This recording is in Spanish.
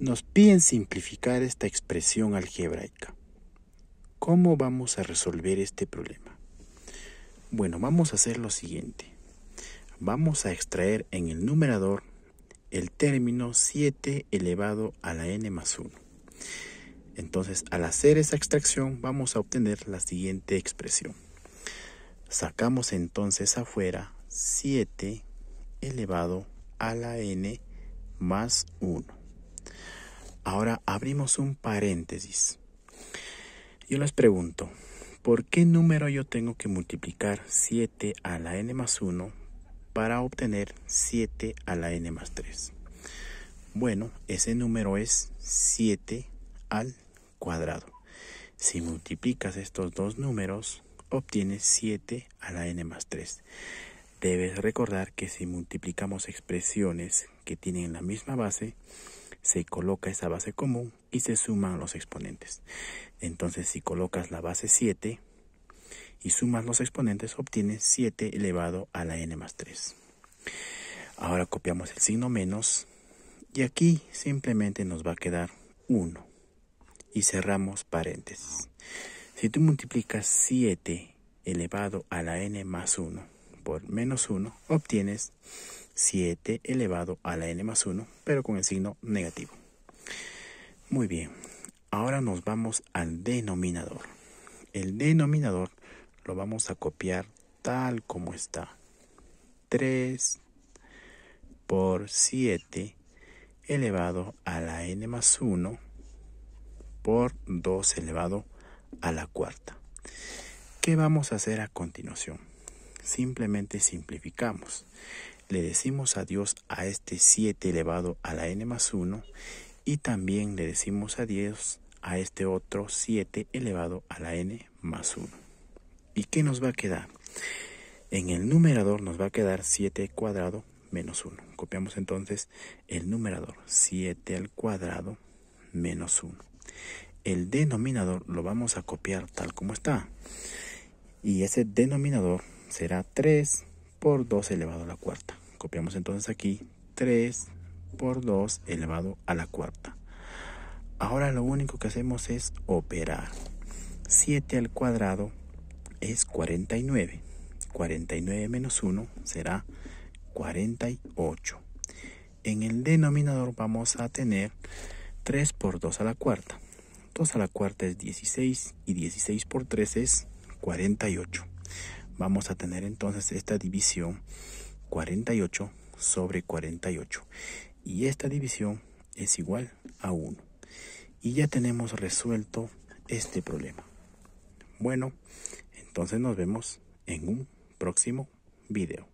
Nos piden simplificar esta expresión algebraica. ¿Cómo vamos a resolver este problema? Bueno, vamos a hacer lo siguiente. Vamos a extraer en el numerador el término 7 elevado a la n más 1. Entonces, al hacer esa extracción, vamos a obtener la siguiente expresión. Sacamos entonces afuera 7 elevado a la n más 1. Ahora abrimos un paréntesis. Yo les pregunto, ¿por qué número yo tengo que multiplicar 7 a la n más 1 para obtener 7 a la n más 3? Bueno, ese número es 7 al cuadrado. Si multiplicas estos dos números, obtienes 7 a la n más 3. Debes recordar que si multiplicamos expresiones que tienen la misma base, se coloca esa base común y se suman los exponentes. Entonces, si colocas la base 7 y sumas los exponentes, obtienes 7 elevado a la n más 3. Ahora copiamos el signo menos y aquí simplemente nos va a quedar 1 y cerramos paréntesis. Si tú multiplicas 7 elevado a la n más 1 por menos 1, obtienes 7 elevado a la n más 1, pero con el signo negativo. Muy bien, ahora nos vamos al denominador. El denominador lo vamos a copiar tal como está. 3 por 7 elevado a la n más 1 por 2 elevado a la cuarta. ¿Qué vamos a hacer a continuación? Simplemente simplificamos. Le decimos adiós a este 7 elevado a la n más 1 y también le decimos adiós a este otro 7 elevado a la n más 1. ¿Y qué nos va a quedar? En el numerador nos va a quedar 7 cuadrado menos 1. Copiamos entonces el numerador 7 al cuadrado menos 1. El denominador lo vamos a copiar tal como está. Y ese denominador será 3 por 2 elevado a la cuarta. Copiamos entonces aquí 3 por 2 elevado a la cuarta. Ahora lo único que hacemos es operar. 7 al cuadrado es 49. 49 menos 1 será 48. En el denominador vamos a tener 3 por 2 a la cuarta. 2 a la cuarta es 16 y 16 por 3 es 48 vamos a tener entonces esta división 48 sobre 48 y esta división es igual a 1 y ya tenemos resuelto este problema bueno entonces nos vemos en un próximo video